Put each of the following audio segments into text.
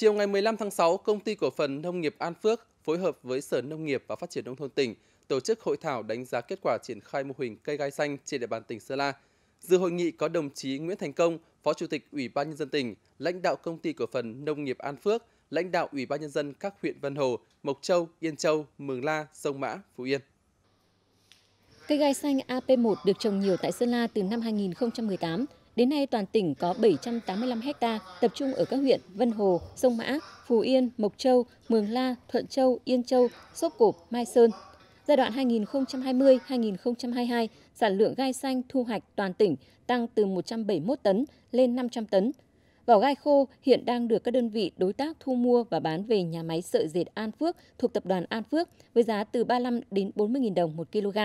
Chiều ngày 15 tháng 6, Công ty Cổ phần Nông nghiệp An Phước phối hợp với Sở Nông nghiệp và Phát triển Nông thôn tỉnh tổ chức hội thảo đánh giá kết quả triển khai mô hình cây gai xanh trên địa bàn tỉnh Sơn La. Dự hội nghị có đồng chí Nguyễn Thành Công, Phó Chủ tịch Ủy ban Nhân dân tỉnh, lãnh đạo Công ty Cổ phần Nông nghiệp An Phước, lãnh đạo Ủy ban Nhân dân các huyện Vân Hồ, Mộc Châu, Yên Châu, Mường La, Sông Mã, Phú Yên. Cây gai xanh AP1 được trồng nhiều tại Sơn La từ năm 2018 Đến nay toàn tỉnh có 785 ha tập trung ở các huyện Vân Hồ, Sông Mã, Phú Yên, Mộc Châu, Mường La, Thuận Châu, Yên Châu, Sốp Cộp, Mai Sơn. Giai đoạn 2020-2022, sản lượng gai xanh thu hoạch toàn tỉnh tăng từ 171 tấn lên 500 tấn. Vỏ gai khô hiện đang được các đơn vị đối tác thu mua và bán về nhà máy sợi dệt An Phước thuộc tập đoàn An Phước với giá từ 35 đến 40.000 đồng một kg.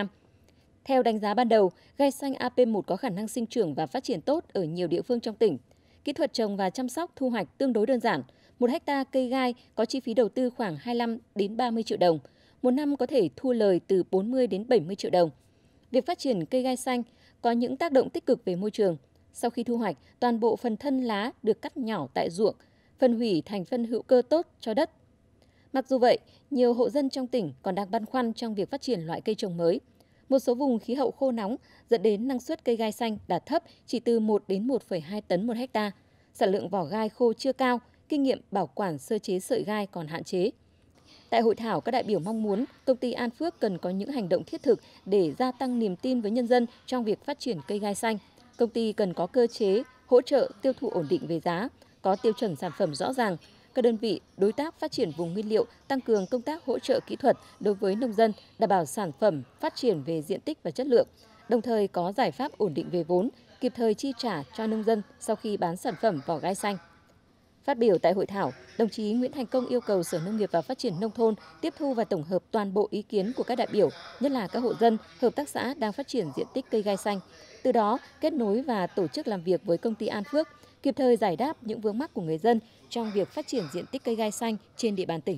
Theo đánh giá ban đầu, gai xanh AP1 có khả năng sinh trưởng và phát triển tốt ở nhiều địa phương trong tỉnh. Kỹ thuật trồng và chăm sóc thu hoạch tương đối đơn giản. Một hecta cây gai có chi phí đầu tư khoảng 25 đến 30 triệu đồng. Một năm có thể thu lời từ 40 đến 70 triệu đồng. Việc phát triển cây gai xanh có những tác động tích cực về môi trường. Sau khi thu hoạch, toàn bộ phần thân lá được cắt nhỏ tại ruộng, phân hủy thành phân hữu cơ tốt cho đất. Mặc dù vậy, nhiều hộ dân trong tỉnh còn đang băn khoăn trong việc phát triển loại cây trồng mới – một số vùng khí hậu khô nóng dẫn đến năng suất cây gai xanh đạt thấp chỉ từ 1 đến 1,2 tấn một hecta. Sản lượng vỏ gai khô chưa cao, kinh nghiệm bảo quản sơ chế sợi gai còn hạn chế. Tại hội thảo, các đại biểu mong muốn công ty An Phước cần có những hành động thiết thực để gia tăng niềm tin với nhân dân trong việc phát triển cây gai xanh. Công ty cần có cơ chế hỗ trợ tiêu thụ ổn định về giá, có tiêu chuẩn sản phẩm rõ ràng, các đơn vị đối tác phát triển vùng nguyên liệu tăng cường công tác hỗ trợ kỹ thuật đối với nông dân, đảm bảo sản phẩm phát triển về diện tích và chất lượng, đồng thời có giải pháp ổn định về vốn, kịp thời chi trả cho nông dân sau khi bán sản phẩm vỏ gai xanh. Phát biểu tại hội thảo, đồng chí Nguyễn Thành Công yêu cầu Sở Nông nghiệp và Phát triển Nông thôn tiếp thu và tổng hợp toàn bộ ý kiến của các đại biểu, nhất là các hộ dân, hợp tác xã đang phát triển diện tích cây gai xanh. Từ đó, kết nối và tổ chức làm việc với công ty An Phước, kịp thời giải đáp những vướng mắc của người dân trong việc phát triển diện tích cây gai xanh trên địa bàn tỉnh.